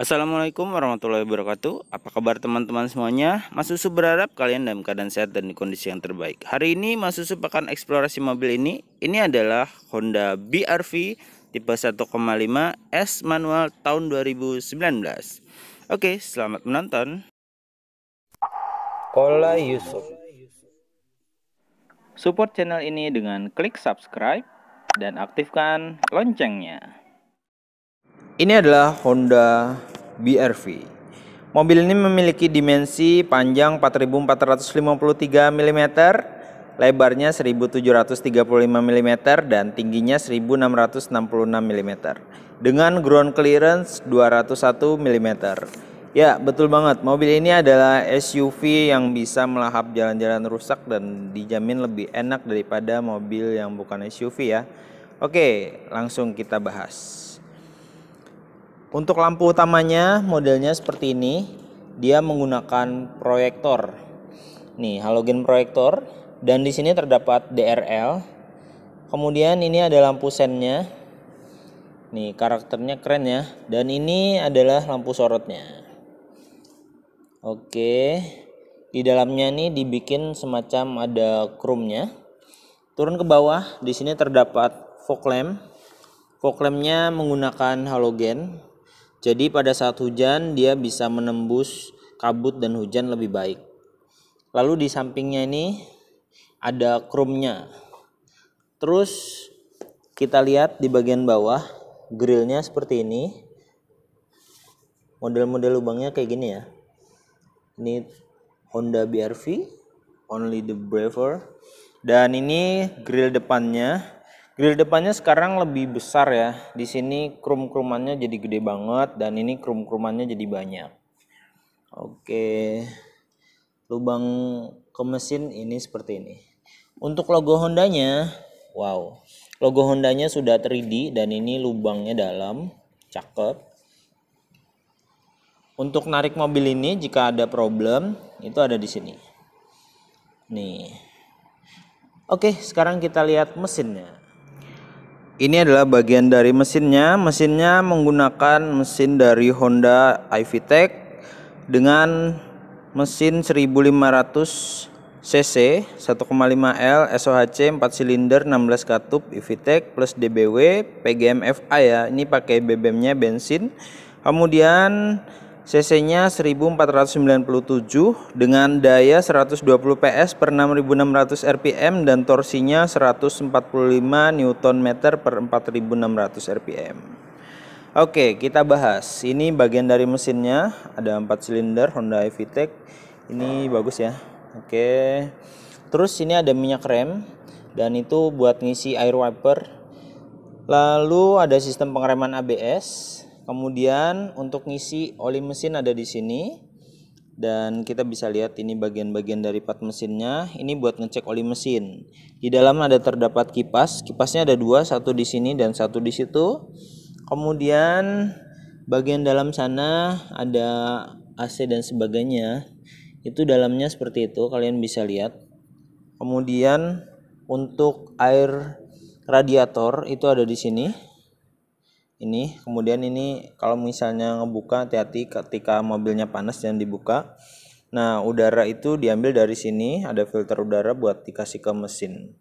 Assalamualaikum warahmatullahi wabarakatuh Apa kabar teman-teman semuanya? Mas Susu berharap kalian dalam keadaan sehat dan di kondisi yang terbaik Hari ini Mas Susu akan eksplorasi mobil ini Ini adalah Honda BRV tipe 1,5 S manual tahun 2019 Oke, selamat menonton Kola Yusuf Support channel ini dengan klik subscribe dan aktifkan loncengnya ini adalah Honda BRV. Mobil ini memiliki dimensi panjang 4453 mm, lebarnya 1735 mm dan tingginya 1666 mm dengan ground clearance 201 mm. Ya, betul banget. Mobil ini adalah SUV yang bisa melahap jalan-jalan rusak dan dijamin lebih enak daripada mobil yang bukan SUV ya. Oke, langsung kita bahas. Untuk lampu utamanya modelnya seperti ini. Dia menggunakan proyektor. Nih, halogen proyektor dan di sini terdapat DRL. Kemudian ini ada lampu sennya. Nih, karakternya keren ya. Dan ini adalah lampu sorotnya. Oke. Di dalamnya nih dibikin semacam ada chrome-nya. Turun ke bawah, di sini terdapat fog lamp. Fog lamp-nya menggunakan halogen jadi pada saat hujan dia bisa menembus kabut dan hujan lebih baik. Lalu di sampingnya ini ada krumnya. Terus kita lihat di bagian bawah grillnya seperti ini. Model-model lubangnya kayak gini ya. Ini Honda BRV, Only the Braver. Dan ini grill depannya Grill depannya sekarang lebih besar ya. Di sini krum-krumannya jadi gede banget dan ini krum-krumannya jadi banyak. Oke. Lubang ke mesin ini seperti ini. Untuk logo Hondanya, wow. Logo Hondanya sudah 3D dan ini lubangnya dalam. Cakep. Untuk narik mobil ini jika ada problem itu ada di sini. Nih. Oke, sekarang kita lihat mesinnya. Ini adalah bagian dari mesinnya. Mesinnya menggunakan mesin dari Honda iV dengan mesin 1500 cc 1,5L SOHC 4 silinder 16 katup IVTEC plus DBW PGM FA ya ini pakai BBM nya bensin kemudian CC-nya 1497 dengan daya 120 PS per 6600 RPM dan torsinya 145 Nm per 4600 RPM. Oke, kita bahas. Ini bagian dari mesinnya, ada 4 silinder Honda Evitec. Ini bagus ya. Oke. Terus ini ada minyak rem dan itu buat ngisi air wiper. Lalu ada sistem pengereman ABS Kemudian untuk ngisi oli mesin ada di sini dan kita bisa lihat ini bagian-bagian dari part mesinnya ini buat ngecek oli mesin di dalam ada terdapat kipas kipasnya ada dua satu di sini dan satu di situ kemudian bagian dalam sana ada AC dan sebagainya itu dalamnya seperti itu kalian bisa lihat kemudian untuk air radiator itu ada di sini ini kemudian ini kalau misalnya ngebuka hati-hati ketika mobilnya panas jangan dibuka nah udara itu diambil dari sini ada filter udara buat dikasih ke mesin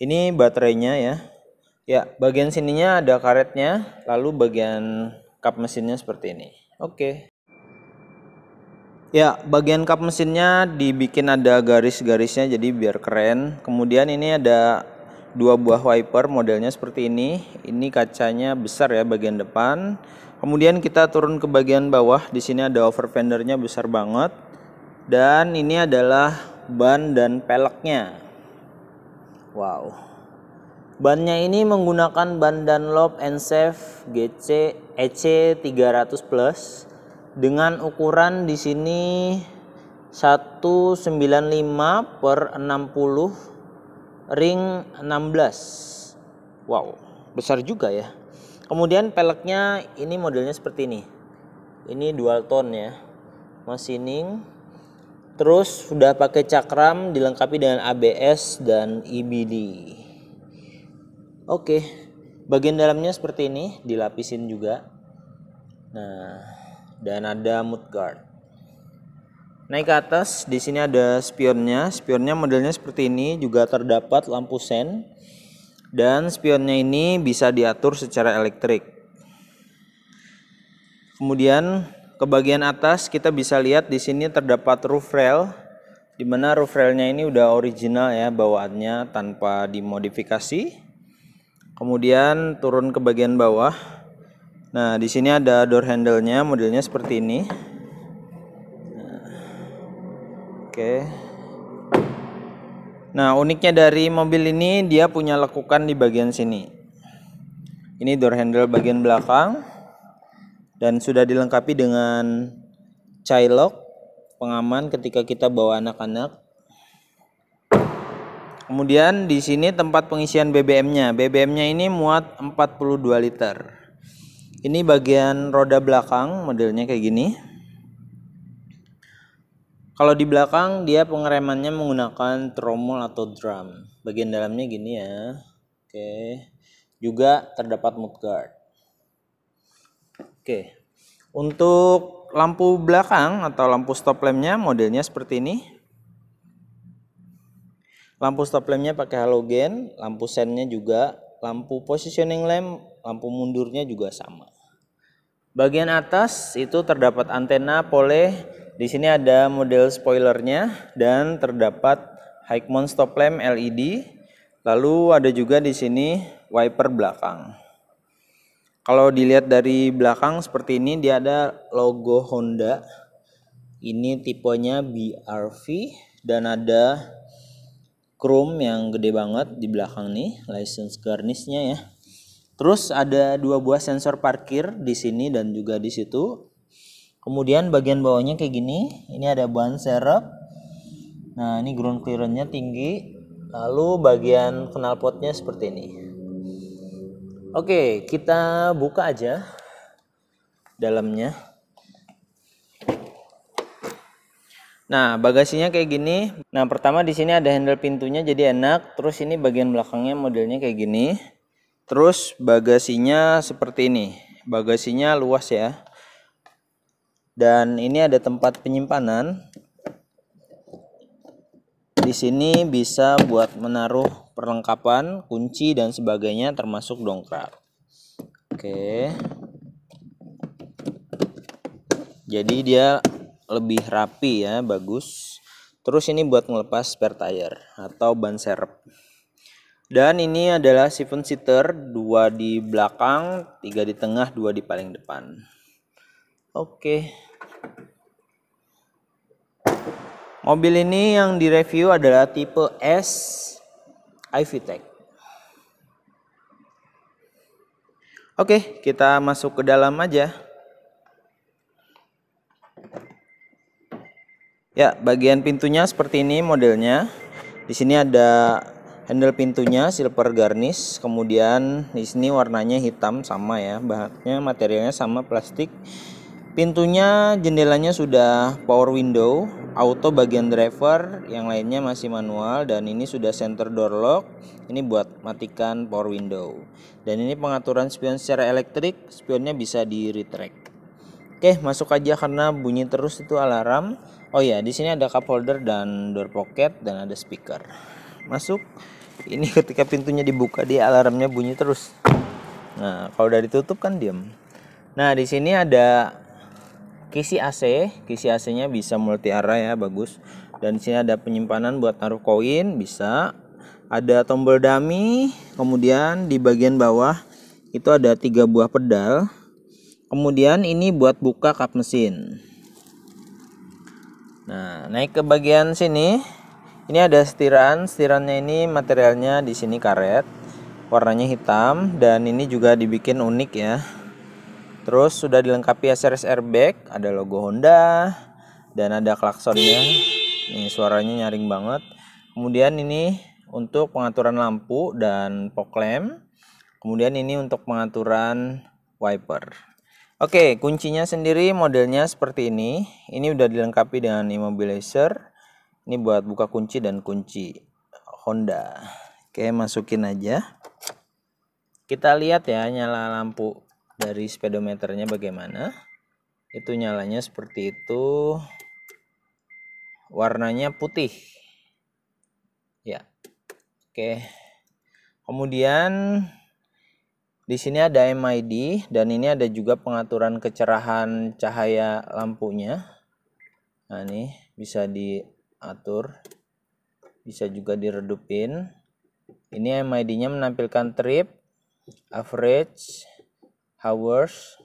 ini baterainya ya ya bagian sininya ada karetnya lalu bagian kap mesinnya seperti ini oke Ya, bagian kap mesinnya dibikin ada garis-garisnya jadi biar keren. Kemudian ini ada dua buah wiper modelnya seperti ini. Ini kacanya besar ya bagian depan. Kemudian kita turun ke bagian bawah. Di sini ada over fendernya besar banget. Dan ini adalah ban dan peleknya. Wow. Bannya ini menggunakan ban Dunlop NSF GC EC 300 plus dengan ukuran di sini 195 per 60 ring 16 wow besar juga ya kemudian peleknya ini modelnya seperti ini ini dual tone ya masining terus sudah pakai cakram dilengkapi dengan ABS dan EBD oke bagian dalamnya seperti ini dilapisin juga nah dan ada guard. Naik ke atas, di sini ada spionnya. Spionnya modelnya seperti ini, juga terdapat lampu sen. Dan spionnya ini bisa diatur secara elektrik. Kemudian ke bagian atas kita bisa lihat di sini terdapat roof rail di mana roof railnya ini udah original ya bawaannya tanpa dimodifikasi. Kemudian turun ke bagian bawah. Nah, di sini ada door handle-nya modelnya seperti ini. Oke. Nah, uniknya dari mobil ini dia punya lekukan di bagian sini. Ini door handle bagian belakang dan sudah dilengkapi dengan child lock pengaman ketika kita bawa anak-anak. Kemudian di sini tempat pengisian BBM-nya. BBM-nya ini muat 42 liter. Ini bagian roda belakang modelnya kayak gini. Kalau di belakang dia pengeremannya menggunakan tromol atau drum. Bagian dalamnya gini ya. Oke. Juga terdapat guard. Oke. Untuk lampu belakang atau lampu stop lampnya modelnya seperti ini. Lampu stop lampnya pakai halogen, lampu sennya juga, lampu positioning lamp, lampu mundurnya juga sama. Bagian atas itu terdapat antena pole di sini ada model spoilernya dan terdapat High Mount stop lamp LED. Lalu ada juga di sini wiper belakang. Kalau dilihat dari belakang seperti ini dia ada logo Honda. Ini tipenya BRV dan ada chrome yang gede banget di belakang nih, license garnishnya ya. Terus ada dua buah sensor parkir di sini dan juga di situ kemudian bagian bawahnya kayak gini ini ada ban serep nah ini ground clearance-nya tinggi lalu bagian knalpotnya seperti ini oke kita buka aja dalamnya Nah, bagasinya kayak gini. Nah, pertama di sini ada handle pintunya jadi enak. Terus ini bagian belakangnya modelnya kayak gini. Terus bagasinya seperti ini. Bagasinya luas ya dan ini ada tempat penyimpanan di sini bisa buat menaruh perlengkapan kunci dan sebagainya termasuk dongkrak oke jadi dia lebih rapi ya bagus terus ini buat melepas spare tire atau ban serep dan ini adalah seven seater dua di belakang tiga di tengah dua di paling depan Oke. Mobil ini yang direview adalah tipe S Ivy Tech. Oke, kita masuk ke dalam aja. Ya, bagian pintunya seperti ini modelnya. Di sini ada handle pintunya silver garnish, kemudian di sini warnanya hitam sama ya, bahannya materialnya sama plastik. Pintunya, jendelanya sudah power window, auto bagian driver, yang lainnya masih manual dan ini sudah center door lock. Ini buat matikan power window. Dan ini pengaturan spion secara elektrik, spionnya bisa di retract. Oke, masuk aja karena bunyi terus itu alarm. Oh ya, di sini ada cup holder dan door pocket dan ada speaker. Masuk. Ini ketika pintunya dibuka dia alarmnya bunyi terus. Nah, kalau udah ditutup kan diam. Nah, di sini ada kisi AC kisi AC nya bisa multi arah ya bagus dan di sini ada penyimpanan buat naruh koin bisa ada tombol dummy kemudian di bagian bawah itu ada tiga buah pedal kemudian ini buat buka kap mesin nah naik ke bagian sini ini ada setiran setirannya ini materialnya di sini karet warnanya hitam dan ini juga dibikin unik ya Terus sudah dilengkapi SRS airbag, ada logo Honda dan ada klaksonnya. Ini suaranya nyaring banget. Kemudian ini untuk pengaturan lampu dan fog lamp. Kemudian ini untuk pengaturan wiper. Oke, kuncinya sendiri modelnya seperti ini. Ini sudah dilengkapi dengan immobilizer. Ini buat buka kunci dan kunci Honda. Oke, masukin aja. Kita lihat ya nyala lampu dari speedometernya bagaimana itu nyalanya seperti itu warnanya putih ya oke kemudian di sini ada MID dan ini ada juga pengaturan kecerahan cahaya lampunya nah ini bisa diatur bisa juga diredupin ini MID nya menampilkan trip average hours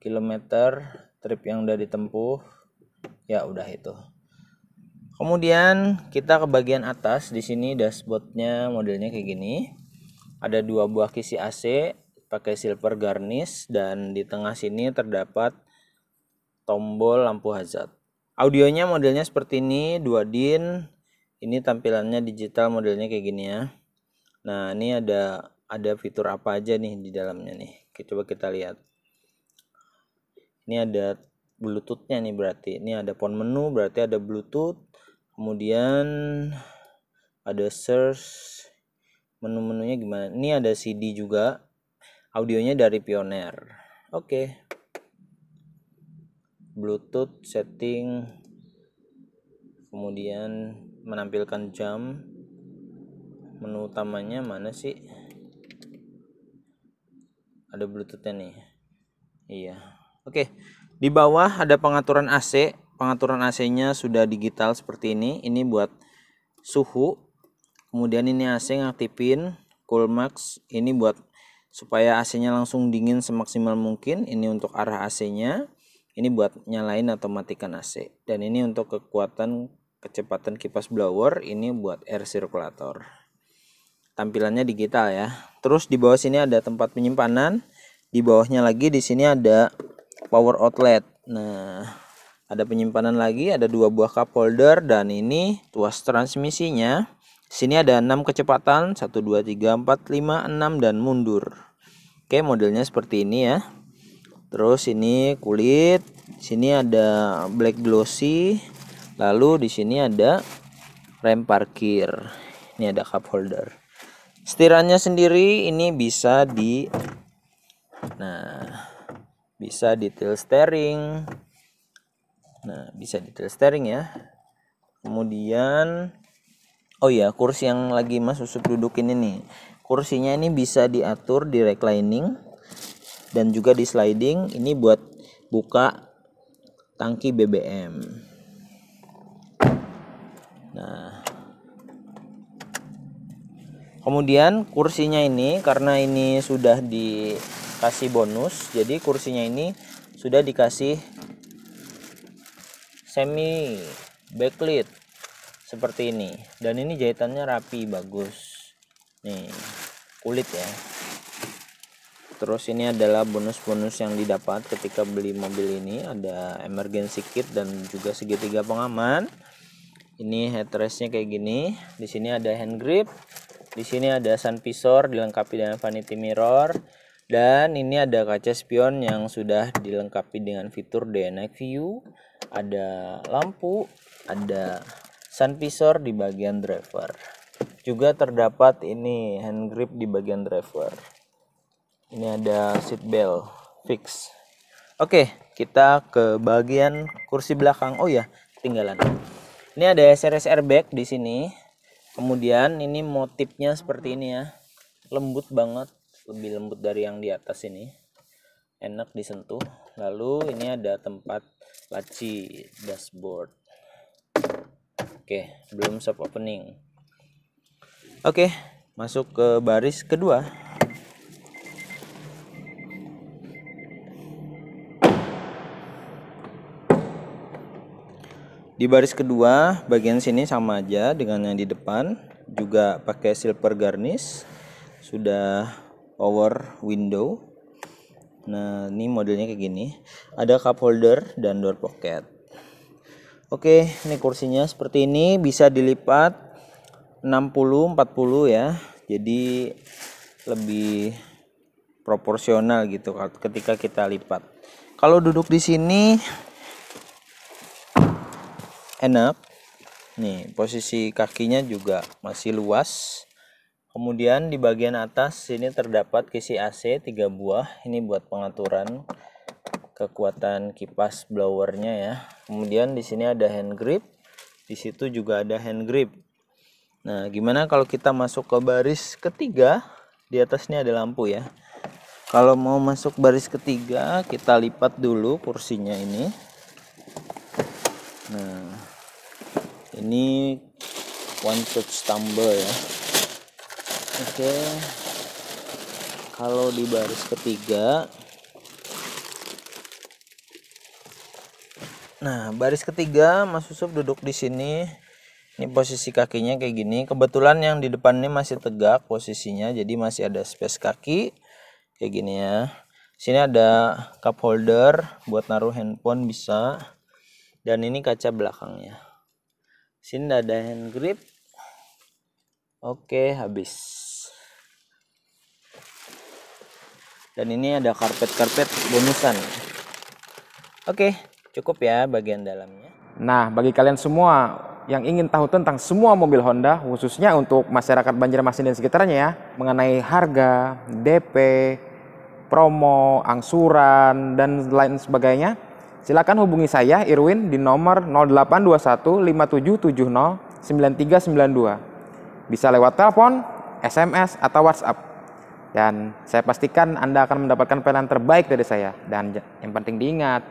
kilometer trip yang udah ditempuh ya udah itu kemudian kita ke bagian atas di sini dashboardnya modelnya kayak gini ada dua buah kisi AC pakai silver garnish dan di tengah sini terdapat tombol lampu hazard audionya modelnya seperti ini dua din ini tampilannya digital modelnya kayak gini ya nah ini ada ada fitur apa aja nih di dalamnya nih coba kita lihat. Ini ada Bluetoothnya nih berarti. Ini ada pon menu berarti ada Bluetooth. Kemudian ada search menu-menunya gimana? Ini ada CD juga. Audionya dari Pioneer. Oke. Bluetooth setting kemudian menampilkan jam menu utamanya mana sih ada bluetoothnya nih iya oke di bawah ada pengaturan AC pengaturan AC nya sudah digital seperti ini ini buat suhu kemudian ini AC ngaktifin cool max ini buat supaya AC nya langsung dingin semaksimal mungkin ini untuk arah AC nya ini buat nyalain atau matikan AC dan ini untuk kekuatan kecepatan kipas blower ini buat air circulator tampilannya digital ya terus di bawah sini ada tempat penyimpanan di bawahnya lagi di sini ada power outlet nah ada penyimpanan lagi ada dua buah cup holder dan ini tuas transmisinya sini ada 6 kecepatan 1 2 3 4 5 6 dan mundur Oke modelnya seperti ini ya terus ini kulit sini ada black glossy lalu di sini ada rem parkir ini ada cup holder Setirannya sendiri ini bisa di nah bisa detail steering. Nah, bisa detail steering ya. Kemudian oh ya, kursi yang lagi Mas usup duduk ini. nih, Kursinya ini bisa diatur di reclining dan juga di sliding. Ini buat buka tangki BBM. Nah, kemudian kursinya ini karena ini sudah dikasih bonus jadi kursinya ini sudah dikasih semi backlit seperti ini dan ini jahitannya rapi bagus nih kulit ya terus ini adalah bonus-bonus yang didapat ketika beli mobil ini ada emergency kit dan juga segitiga pengaman ini headrestnya kayak gini di sini ada hand grip di sini ada sun visor dilengkapi dengan vanity mirror dan ini ada kaca spion yang sudah dilengkapi dengan fitur dynamic view, ada lampu, ada sun visor di bagian driver. Juga terdapat ini hand grip di bagian driver. Ini ada seat belt fix. Oke, kita ke bagian kursi belakang. Oh ya, ketinggalan. Ini ada SRS airbag di sini kemudian ini motifnya seperti ini ya lembut banget lebih lembut dari yang di atas ini enak disentuh lalu ini ada tempat laci dashboard oke belum soft opening oke masuk ke baris kedua Di baris kedua bagian sini sama aja dengan yang di depan juga pakai silver garnish sudah power window. Nah, ini modelnya kayak gini. Ada cup holder dan door pocket. Oke, ini kursinya seperti ini bisa dilipat 60 40 ya. Jadi lebih proporsional gitu ketika kita lipat. Kalau duduk di sini enak nih posisi kakinya juga masih luas kemudian di bagian atas sini terdapat kisi AC 3 buah ini buat pengaturan kekuatan kipas blowernya ya kemudian di sini ada hand grip di situ juga ada hand grip nah gimana kalau kita masuk ke baris ketiga di atasnya ada lampu ya kalau mau masuk baris ketiga kita lipat dulu kursinya ini nah ini one touch tumble ya oke okay. kalau di baris ketiga nah baris ketiga mas Yusuf duduk di sini ini posisi kakinya kayak gini kebetulan yang di depan ini masih tegak posisinya jadi masih ada space kaki kayak gini ya sini ada cup holder buat naruh handphone bisa dan ini kaca belakangnya sini ada hand grip oke habis dan ini ada karpet-karpet bonusan oke cukup ya bagian dalamnya nah bagi kalian semua yang ingin tahu tentang semua mobil Honda khususnya untuk masyarakat Banjarmasin dan sekitarnya ya mengenai harga, DP, promo, angsuran dan lain sebagainya Silakan hubungi saya Irwin di nomor 0821 5770 9392. Bisa lewat telepon, SMS atau WhatsApp. Dan saya pastikan Anda akan mendapatkan pelayanan terbaik dari saya. Dan yang penting diingat,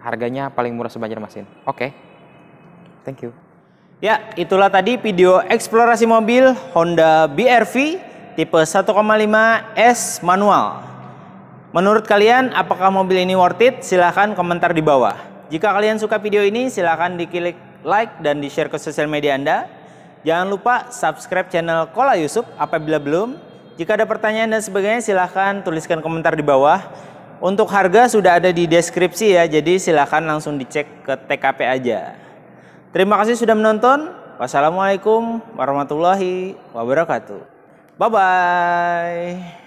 harganya paling murah sebanyak mesin. Oke. Okay. Thank you. Ya, itulah tadi video eksplorasi mobil Honda BRV tipe 1,5 S manual. Menurut kalian, apakah mobil ini worth it? Silahkan komentar di bawah. Jika kalian suka video ini, silahkan diklik like dan di-share ke sosial media Anda. Jangan lupa subscribe channel Kola Yusuf apabila belum. Jika ada pertanyaan dan sebagainya, silahkan tuliskan komentar di bawah. Untuk harga sudah ada di deskripsi ya, jadi silahkan langsung dicek ke TKP aja. Terima kasih sudah menonton. Wassalamualaikum warahmatullahi wabarakatuh. Bye-bye.